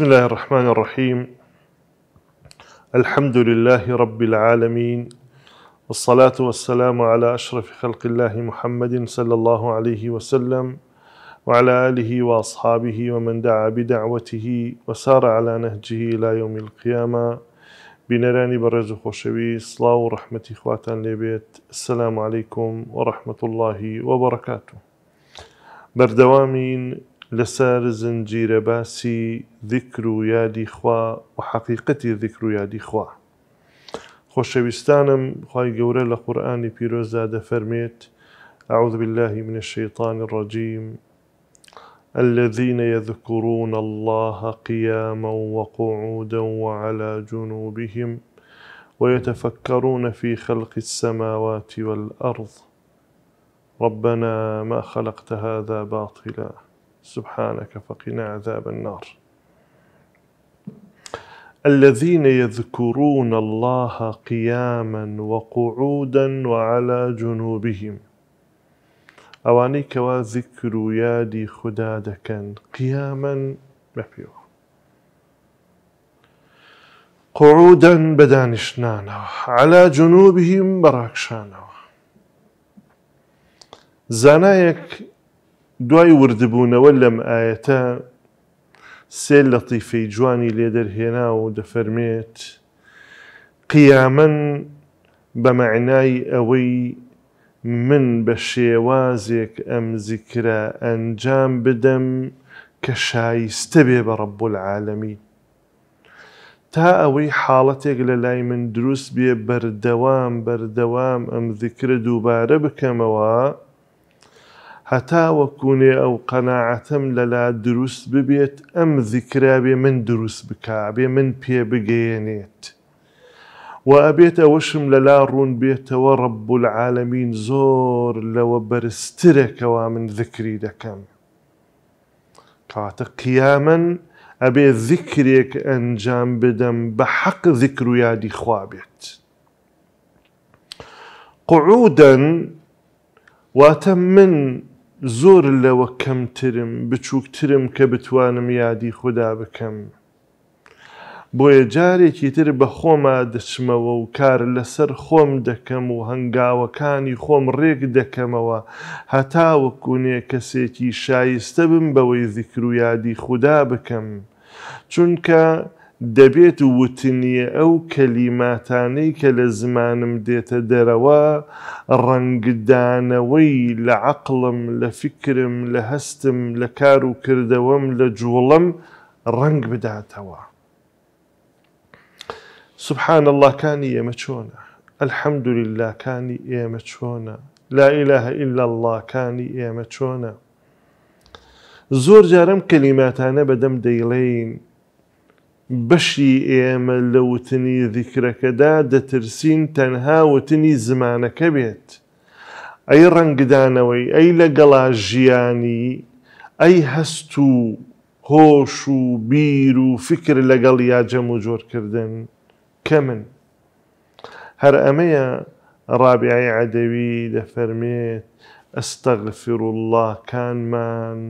بسم الله الرحمن الرحيم الحمد لله رب العالمين والصلاة والسلام على أشرف خلق الله محمد صلى الله عليه وسلم وعلى آله وأصحابه ومن دعا بدعوته وسار على نهجه إلى يوم القيامة بنراني برز خوشوي صلاة ورحمة إخواتنا لبيت السلام عليكم ورحمة الله وبركاته بردوامين لسار زنجير باسي ذكر و یادی خوا وحقيقتي ذكر ذکر و یادی خوا خوشەویستانم خی گەورە لە قورآانی پیرۆزدا أعوذ بالله من الشيطان الرجيم الذين يذكرون الله قياما وقعودا وعلى جنوبهم ويتفكرون في خلق السماوات والأرض ربنا ما خلقت هذا باطلاً سبحانك فقنا عذاب النار الذين يذكرون الله قياما وقعودا وعلى جنوبهم اواني كوا ذكر يادي خدادك قياما مبيو قعودا بدانشنانا على جنوبهم براكشانا زانايك دوای وردبوونەوە لەم ئاەتە سێ لەتیفەی جوانی لێ دەرهێنا و دەفەرمێت قیامەن بە معنای ئەوەی من بە شێوازێک ئەم زیکرە ئەنجام بدەم کە شایستە بێ بە ڕەب العالمی تا ئەوەی حاڵەتێک لە لای من دروست بێ بەردەوام بەردەوام ئەم ذیکرە دووبارە بکەمەوە وكوني او قناعتم للا دروس ببيت ام ذكرى بي من دروس بكا بي من بي بگەیەنێت. و ئەبێت ئەوەشم لەلا ڕوون بێتەوە ڕب العالمین زۆر لەوە بەرزترێکەوە من ذکری دەکەم. کاتە قیامەن ئەبێ ذیکرێک ئەنجام بدەم بە حەق ذیکر و یادی خوابێت. قعودەن واتە من زۆر لەوە کەمترم بچووکترم کە بتوانم یادی خوددا بکەم. بۆیە جارێکی تر بە خۆما دەچمەوە و کار لەسەر خۆم دەکەم و هەنگاوەکانی خۆم ڕێک دەکەمەوە هەتاوەکوونێ کەسێکی شایستە بم بەوەی ذیکر و یادی خوددا بکەم. چونکە دەبێت و وتنیە ئەو کەلیماتانەی کە لە زمانم دێتە دەرەوە ڕنگدانەوەی لە عقلم لە فکرم لە هەستم لە کار و کردەوەم لە جوڵم ڕنگ بداتەوە. سبحان اللهکانی ئێمە چۆنە، ئەلحەمدوریلاکانی ئێمە چۆنە، لا ئیلهە ئللا اللهکانی ئێمە چۆنە. زۆر جارم کەلیماتانە بەدەم دەیڵین، بەشی ئێمە لە وتنی ذیکرەکەدا دەترسین تەنها وتنی زمانەکە بێت ئەی ڕەنگدانەوەی ئەی لەگەڵا ژیانی ئەی هەست و هۆش و بیر و فکر لەگەڵ یاجەم و جۆرکردن کە من هەر ئەمەیە ڕابعی عدەوی دەفەرمێت ئەستەغفر الله کانمان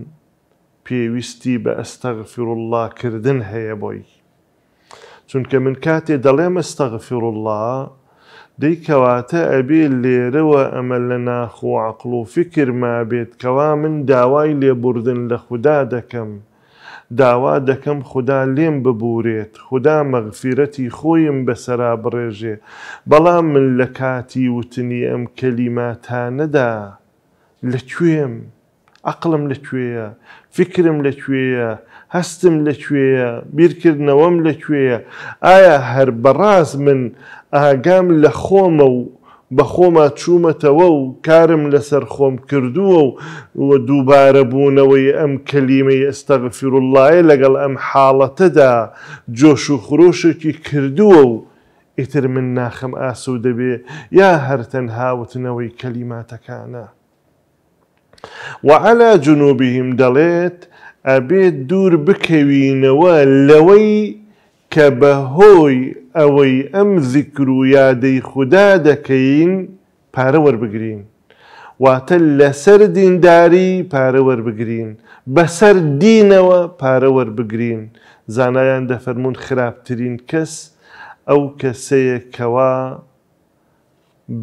پێویستی بە ئەستەغفر الله کردن هەیە بۆی چونکە من کاتێ دەڵێم مستەغفر الله دەیکەواتە ئەبێ لێرەوە ئەمە لە ناخۆ عقل و فکرما بێت کەوا من داوای لێبوردن لە خوددا دەکەم داوا دەکەم خوددا لێم ببورێت خوددا مەغفیرەتی خۆیم بەسەرا بڕێژێ بەڵام من لە کاتی وتنی ئەم کەلیماتانەدا لەکوێم عقلم لەکوێیە فکرم لەکوێیە هەستم لەکوێیە بیرکردنەوەم لەکوێیە ئایا هەر بەڕاز من ئاگام لە خۆمە و بە خۆمە چوومەتەوە و کارم لەسەر خۆم کردووە و دووبارە بوونەوەی ئەم کەلیمەی ئێستەغفیر وڵایە لەگەڵ ئەم حاڵەتەدا جۆش و خرۆشێکی کردووە و ئیتر من ناخەم ئاسو دەبێ یا هەرتەن هاوتنەوەی کەلیماتەکانە. وعلى جنوبهم دەڵێت ئەبێت دوور بکەوینەوە لەوەی کە بەهۆی ئەوەی ئەم زیکر و یادەی خوددا دەکەین پارە وەربگرین. واتە لەسەر دینداری پارە وەربگرین، بەسەر دینەوە پارە وەربگرین، زانایان دەفەرمونون خراپترین کەس ئەو کەسەیە کەوا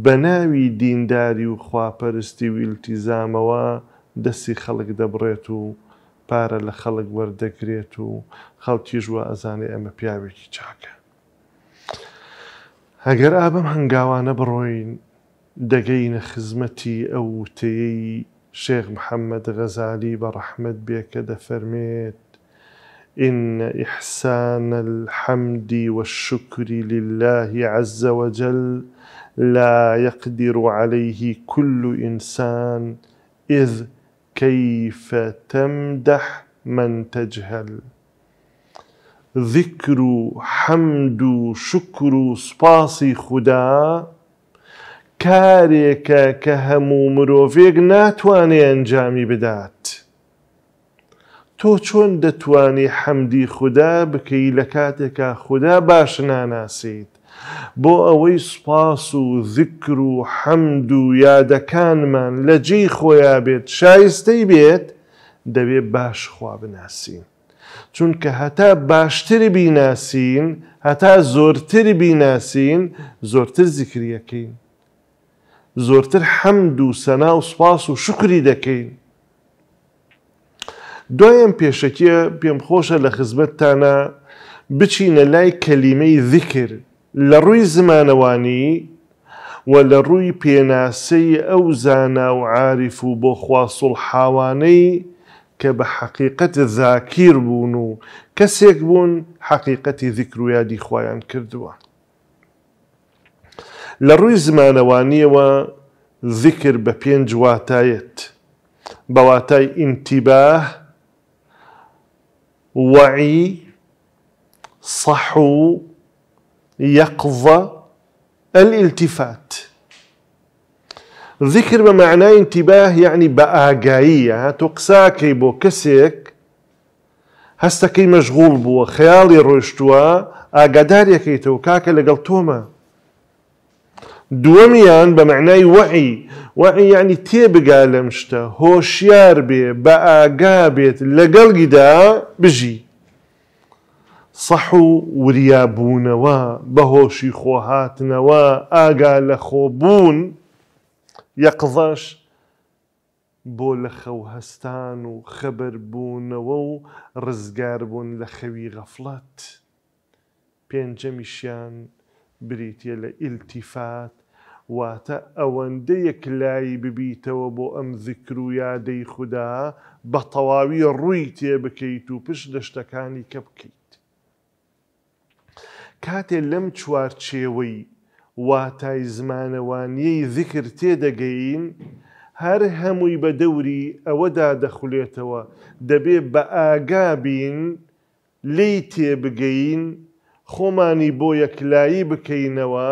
بە ناوی دینداری و خواپەرستی و ئیلتیزامەوە دەستی خەڵک دەبڕێت و پارە لە خەڵک وەردەگرێت و خەڵکی ژوە ئەزانێ ئەمە پیاوێکی چاکە. ئەگەر ئابم هەنگاوانە بڕۆین دەگەینە خزمەتی ئەو تەیەی شێخ محەممەد غەزالی بە ڕەحمد بێکە دەفەرمێت إن إحسان الحمد والشكر لله عز وجل لا يقدر عليه كل إنسان إذ كيف تمدح من تجهل ذكر حمد و شکر و سپاسی خوددا کارێکە کە هەموو مرۆڤێک ناتوانێ ئەنجامی بدات. تۆ چۆن دەتوانی حەمدی خوددا بکەی لە کاتێکە خوددا باش ناناسیت. بۆ ئەوەی سپاس و ذکر و حەمد و یادەکانمان لە جێی خۆیان بێت شایستەی بێت دەبێت باش خوا بناسیین. چونکە هەتا باشتری بیناسیین هەتا زۆرتری بیناسیین زۆرتر زیکریەکەین. زۆرتر حەمد و سەنا و سپاس و شکری دەکەین. دوایەن پێشەکیە پێم خۆشە لە خزمەتتانە بچینە لای کەلیمەی ذیکرد. لە ڕووی زمانەوانی و لە ڕووی پێناسەی ئەو زانا و عاریف و بۆ خواسوڵ حاوانەی کە بە حەقیقت زاکیر بوون و کەسێک بوون حەقیقەتی ذیکرویادی خۆیان کردووە. لە ڕووی زمانەوانیەوە ذیکر بە پێنج واتایەت بەواتای ئینتیباه، وعی، سەح و يقظة الالتفات ذكر بمعنى انتباه يعني بآقاية تقساكي بو كسك هستكي مشغول بو خيالي رشتوا آقاداريكي توكاك كاكا توما دوميان بمعنى وعي وعي يعني تيبقى لمشتا هوشيار بي بآقابيت بيت بجي سەح و وریابوونەوە بەهۆشی خۆهاتنەوە ئاگا لە خۆبوون یەقزەش بۆ لە خەو هەستان و خەبەر بوونەوە و ڕزگار بوون لە خەوی غەفلەت پێنجەمیشیان بریتە لە ئیلتیفات واتە ئەوەندەیەک لای ببیتەوە بۆ ئەم ذکر و یادەی خوددا بە تەواوی ڕووی تێ بکەیت و پشت دەشتەکانی کە بکەیت کاتێ لەم چوارچێوەی واتای زمانەوانیەی ذکر تێدەگەین هەر هەمووی بە دەوری ئەوەدا دەخولێتەوە دەبێ بە ئاگابین لی تێبگەین خۆمانی بۆ یەکلایی بکەینەوە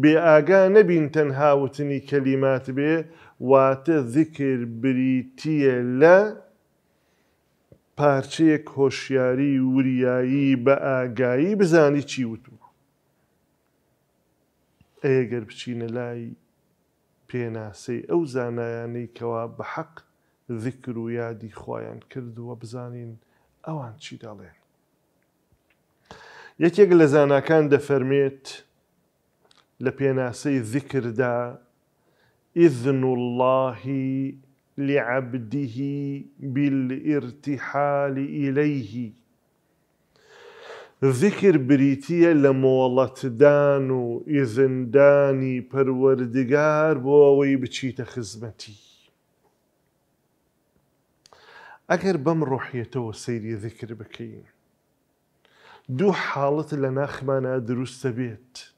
بێ ئاگا نەبین تەنهاوتنی کەلیمات بێ واتە ذکر بریتە لە پارچەیەک هۆشیاری وریایی بە ئاگایی بزانی چی وتووە ئەگەر بچینە لای پێناسەی ئەو زانایانەی کەوا بە حەق ذکر و یادی خۆیان کردووە بزانین ئەوان چی دەڵێن یەکێک لە زانکان دەفەرمێت لە پێناسەی ذکردا ئذن اللهی لعبده بالارتحال إليه ذكر بريتية لە دانو إذن داني پەروەردگار بۆ ئەوەی خزمتي خزمەتی ئەگەر بەم ڕۆحیەتەوە ذكر بكين دو حالت حاڵت لە دروس دروستە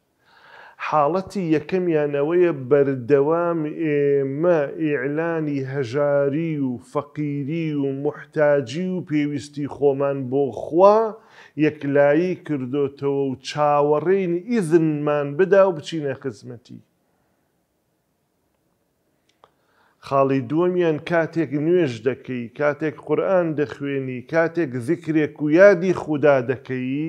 حاڵەتی یەکەمیانەوەیە بەردەوام ئێمە ئیعلانی هەژاری و فەقیری و محتاجی و پێویستی خۆمان بۆ خوا یەکلایی کردوتەوە و چاوەڕین ئیزنمان بدا و بچینە خزمەتی. خاڵی دووەمیان کاتێک نوێژ دەکەی کاتێک قورآن دەخوێنی کاتێک ذیکرێک و یادی خوددا دەکەی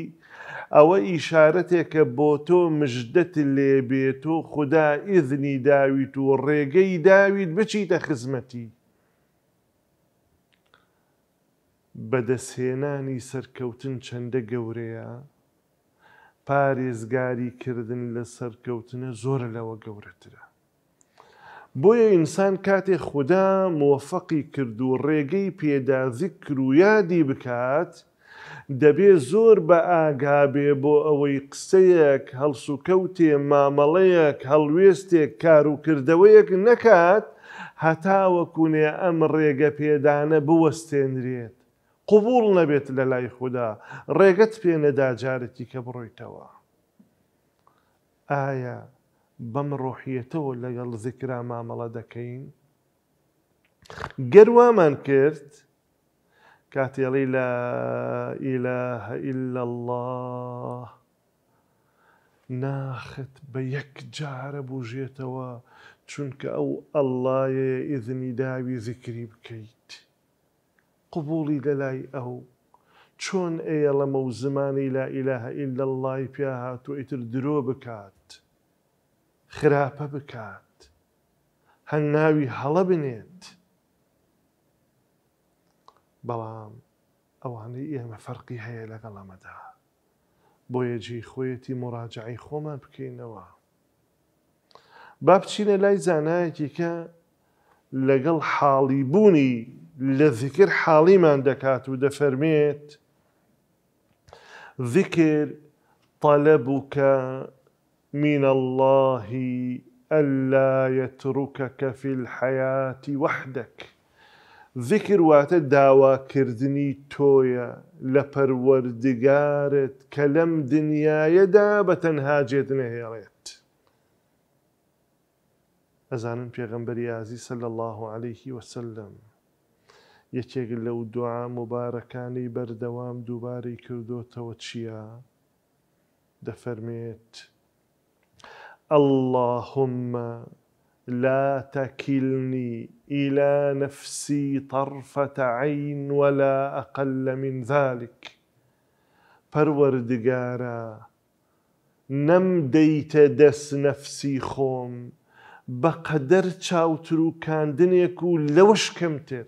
ئەوە ئیشارەتێکە بۆ تۆ مژدەت لێبێت و خدا ئذنی داویت و ڕێگەی داویت بچیتە خزمەتی بەدەسێنانی سەرکەوتن چەندە گەورەیە پارێزگاری کردن لە سەرکەوتنە زۆر لەوە گەورەترە بۆیە ئینسان کاتێ خوددا مۆفەقی کرد و ڕێگەی پێدا ذیکر و یادی بکات دەبێ زۆر بە ئاگابێ بۆ ئەوەی قسەیەک هەڵسوکەوتێ مامەڵەیەک هەڵوێستێک کاروکردەوەیەک نەکات هەتاوەکوونێ ئەم ڕێگە پێدانە بوەستێنرێت قوبول نەبێت لە لای خوددا ڕێگەت پێ نەدا جارەتی کە بڕۆیتەوە ئایا بەم ڕۆحیەتەوە لەگەڵ زیکرا مامەڵە دەکەین گەروامان کرد كانت لا إله إلا الله ناخت بيك جار بوجيتوا چونك أو الله إذني داوي ذكري بكيت قبولي للاي أو شون إيلا موزماني لا إله إلا الله فيها هاتو ئیتر درۆ خرابة بكات هنناوي هەنگناوی بەڵام ئەوانەی ئێمە فەرقی هەیە لەگەڵەمەدا بۆ یەجی خۆیەتی مراجعی خۆمان بکەینەوە با بچینە لای زانایەکی کە لەگەڵ حاڵی بوونی لە ذکر حاڵیمان دەکات و دەفەرمێت ذکر طلبك من الله ألا يتركك في الحياة وحدك ذکرواتە داواکردنی تۆیە لە پەروەردگارت کە لەم دنیاەدا بە تەنهاجێت نەهێڵێت. ئەزانن پێغمبەریازی سل الله عليه وسلم یەکێک لەو دوعا مبارەکانی بەردەوام دووبارەی کردوتەوە چییە؟ دەفەرمێت اللهمە لا تكلني الى نفسي طرفه عين ولا اقل من ذلك پەروەردگارە نەمدەیتە دەست نەفسی خۆم بە قەدەر چاوتر و کاندنێک و لەوەش کەمتر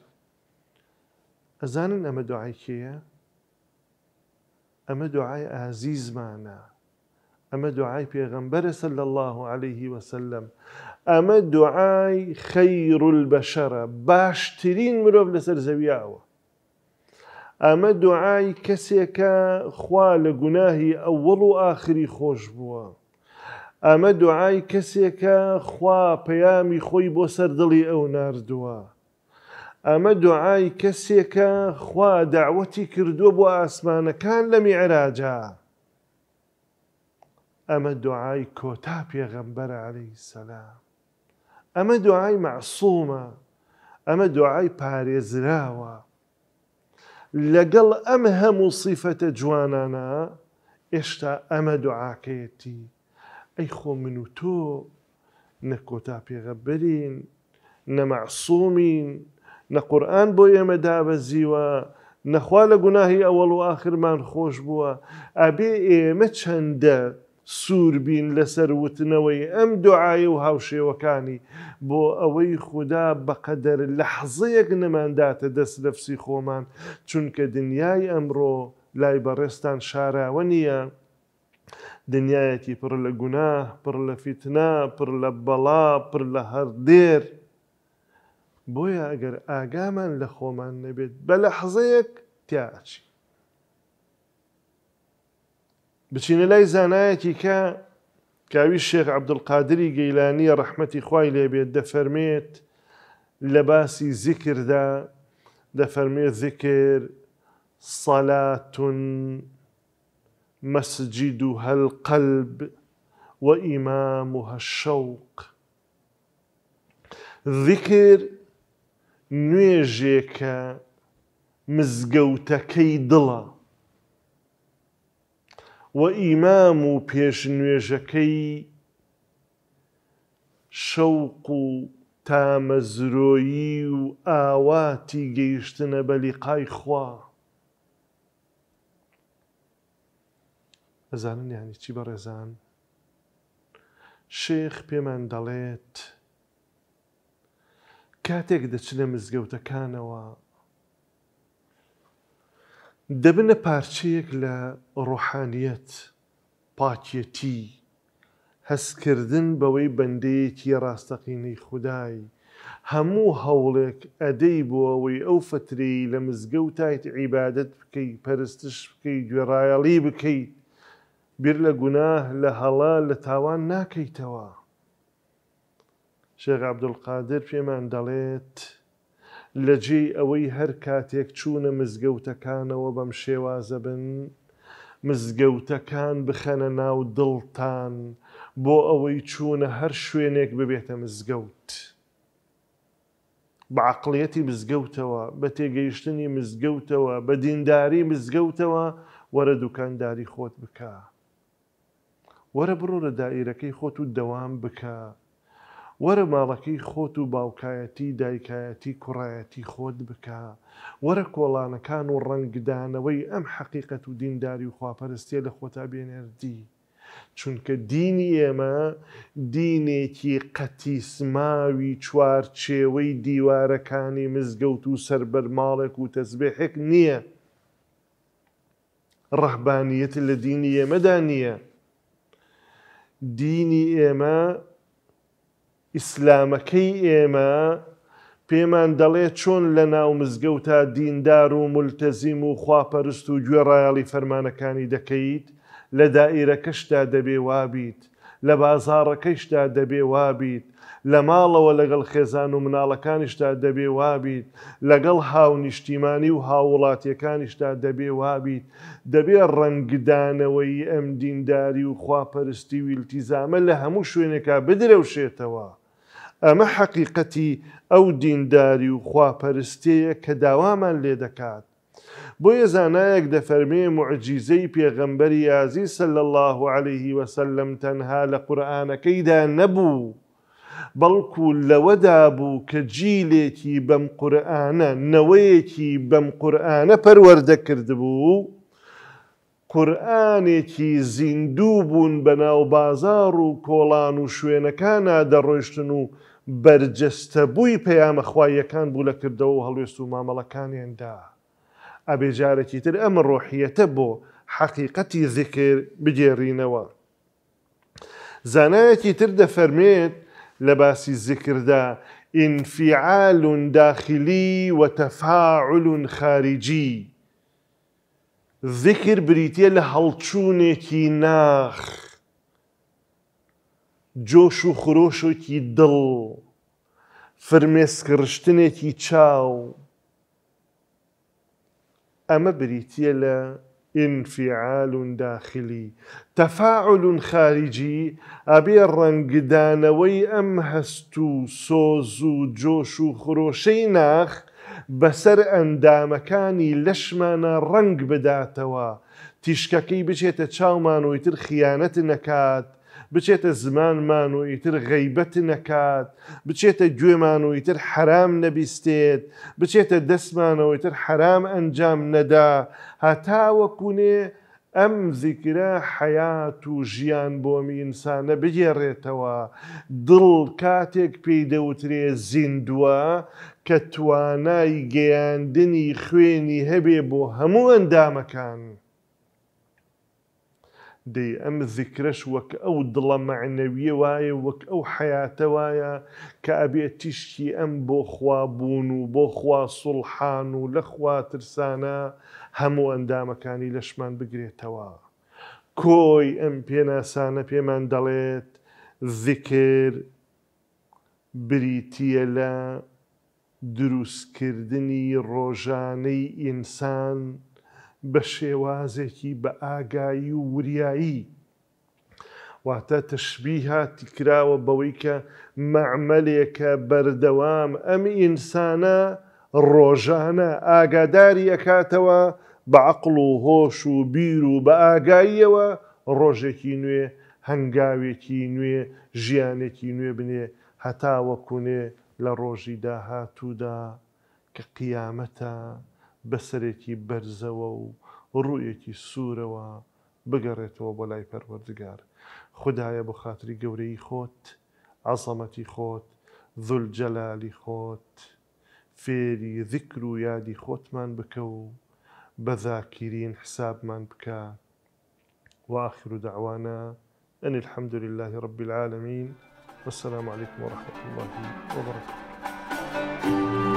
ئەزانن ئەمە اما ئەمە دوعای معنا اما دوعای پێغەمبەرە صلى الله عليه وسلم ئەمە دوعای خەیڕول بەشەرە باشترین مرۆڤ لەسەر زەویاوە ئەمە دوعای کەسێکە خوا لە گوناهی ئەوەڵ و ئاخری خۆش بووە ئەمە دوعای کەسێکە خوا پەیامی خۆی بۆ سەردڵی ئەو نردووە ئەمە دوعای کەسێکە خوا داوەتی کردووە بۆ ئاسمانەکان لەمی عراجا ئەمە دوعای کۆتا پێغەمبەر عەلەی سەلام ئەمە دوعای معسوومە ئەمە دوعای پارێزراوە لەگەڵ ئەم هەموو سیفەتە جوانانە ئێشتا ئەمە دوعاکەیەتی ئەی خۆ من و تۆ نەکۆتا پێغەبرین نەمەعسوومین نەقورآن بۆ ئێمە دابەزیوە نەخوا لە گوناهی ئەوەڵ و آخرمان خۆش بووە ئەبێ ئێمە چەندە سوور بین لەسەر وتنەوەی ئەم دوعاە و هاوشێوەکانی بۆ ئەوەی خوددا بەقەدەر لە حەزەیەک نەمانداتە دەست لەفسی خۆمان چونکە دنیای ئەمڕۆ لای بەڕێستان شاراوە نییە. دنیایەکی پڕ لە گوناه پڕ لە فیتنا پڕ لە بەڵا پڕ لە هەر دێر بۆیە ئەگەر ئاگامان لە خۆمان نەبێت بە لە حەزەیەک تیاچی بچینە لای زانایەکی کە کاوی شێخ عبدولقادری گەیلانی ڕەحمەتی خوای لێبێت دەفەرمێت لە باسی زیکردا دەفەرمێت زیکر سەلاتون مەسجید و هەلقەلب الشوق ذكر ذیکر نوێژێکە مزگەوتەکەی و ئیمام و پێشنوێژەکەی شەوق و تامەزرۆیی و ئاواتی گەیشتنە بەلیقای خوا ئەزانن یانی چی بەڕێزان شێخ پێمان دەڵێت کاتێک دەچنە مزگەوتەکانەوە دەبنە پارچەیەک لە ڕۆحانیت پاکێتی هەستکردن بەوەی بەندەیەکی ڕاستەقینەی خودای هەموو هەوڵێک ئەدەی بووەوەی ئەو فتری لە مزگەوتایت عیبادت بکەیت پەرستش بکەیت گوێڕایەڵی بکەیت بیر لە گوناه لە هەڵا لە تاوان ناکەیتەوە شێغ عبدولقادر پێمان دەڵێت، لە جێ ئەوەی هەر کاتێک چوونە مزگەوتەکانەوە بەم شێوازە بن مزگەوتەکان بخەنە ناو دڵتان بۆ ئەوەی چوونە هەر شوێنێک ببێتە مزگەوت. بەعقلەتی مزگەوتەوە بە تێگەیشتنی مزگەوتەوە بە دینداری مزگەوتەوە وەرە دوکانداری خۆت بکە. وەرە بڕۆرە دائیرەکەی خۆت و دەوام بکە. وەرە ماڵەکەی خۆت و باوکایەتی دایکایەتی کوڕایەتی خۆت بکە وەرە کۆڵانەکان و ڕەنگدانەوەی ئەم حەقیقەت و دینداری و خواپەرستێ لە خۆتا بێنەردی چونکە دینی ئێمە دینێکی قەتیسماوی چوارچێوەی دیوارەکانی مزگەوت و سربەر ماڵێک و تەزبێحێک نییە ڕەحبانیەت لە دینی ئێمەدا نییە دینی ئێمە ئیسلامەکەی ئێمە پێمان دەڵێ چۆن لە ناو مزگەوتا دیندار و ملتەزیم و خواپەرست و گوێڕایاڵی فەرمانەکانی دەکەیت لە دائیرەکەشدا دەبێ وابیت لە بازارەکەیشدا دەبێ وابیت لە ماڵەوە لەگەڵ خێزان و مناڵەکانیشدا دەبێ وابیت لەگەڵ هاونیشتیمانی و هاوڵاتیەکانیشدا دەبێ وابیت دەبێ ڕەنگدانەوەی ئەم دینداری و خواپەرستی و التیزامە لە هەموو شوێنێکا بدرەوشێتەوە. ئەمە حەقیقەتی ئەو دینداری و خواپەرستەیە کە داوامان لێ دەکات بۆ ێزانایەک دەفەرمێ معجیزەی پێغەمبەری یازی سل الله عليه وسلم تەنها لە قورآانەکەیدا نەبوو بەڵکو لەوەدا بوو کە جیلێکی بەم قورآانە نەوەیەکی بەم قورآانە پەروەردەکرد بوو قورآانێکی زیندوو بوون بە ناو بازار و کۆڵان و شوێنەکانە دەڕۆشتن و بەرجەستەبووی پەیامە خوایەکان بوو لە کردەوە و هەڵوێست و مامەڵەکانیاندا ئەبێ جارێکی تر ئەمە ڕۆحیەتە بۆ حەقیقەتی ذکر بگێڕینەوە زانایەکی تر دەفەرمێت لە باسی ذکردا ئینفیعالون داخلی وتەفاعلون خارجی ذکر بریتە لە هەڵچوونێکی ناخ جۆش و خرۆشۆکی دڵ فرمێسکڕشتنێکی چاو ئەمە بریتە لە ئینفیعالون داخلی تەفاعلون خارجی ئەبێ ڕەنگدانەوەی ئەم هەست و سۆز و جۆش و خرۆشەی ناخ بەسەر ئەندامەکانی لەشمانە ڕەنگ بداتەوە تیشکەکەی بچێتە چاومان ویتر خیانەت نەکات بچێتە زمانمان و ئیتر غەیبەت نەکات بچێتە گوێمان و ئیتر حرام نەبیستێت بچێتە دەستمانەوە ئیتر حرام ئەنجام نەدا هەتاوەکوونێ ئەم زیکرە حەیات و ژیان بۆمی ئینسانە بگێڕێتەوە دڵ کاتێک پێی دەوترێ زیندووە کە توانای گەیاندنی خوێنی هەبێ بۆ هەموو ئەندامەکان. دەی ئەم زیکرش وەک ئەو دڵە معنەویە وایە وەک ئەو حیاتە وایە کە ئەبێ تیشتی ئەم بۆ خوابوون و بۆ خوا سڵحان و لەخوا ترسانە هەموو ئەندامەکانی لەشمان بگرێتەوە. کۆی ئەم پێناسانە پێمان دەڵێت زیکر بریتە لە دروستکردنی ڕۆژانەی ئینسان، بە شێوازێکی بە ئاگایی و وریایی واتە تشببی هاتی کراوە بەوەی کە مەعملێکە بەردەوام ئەمی ئینسانە ڕۆژانە ئاگاداری ئەکاتەوە بە عقل و هۆش و بیر و بە ئاگاییەوە ڕۆژێکی نوێ هەنگاوێکی نوێ ژیانێکی نوێ بنێ هەتاوەکوونێ لە ڕۆژی داهاتوودا کە قیامەتە بەسەرێکی بەرزەوە و ڕوویەکی سوورەوە بگەڕێتەوە بۆ لای پەروەردگار خدایە بۆ خااتری گەورەی خۆت ئاسەمەتی خۆت زل جەلالی خۆت فێری ذیکر و یادی خۆتمان بکە و بەذاکیرین حسابمان بکە واخر و دعوانا ان الحمد لله رب العالمين والسلام عليكم ورحمة الله وبركاته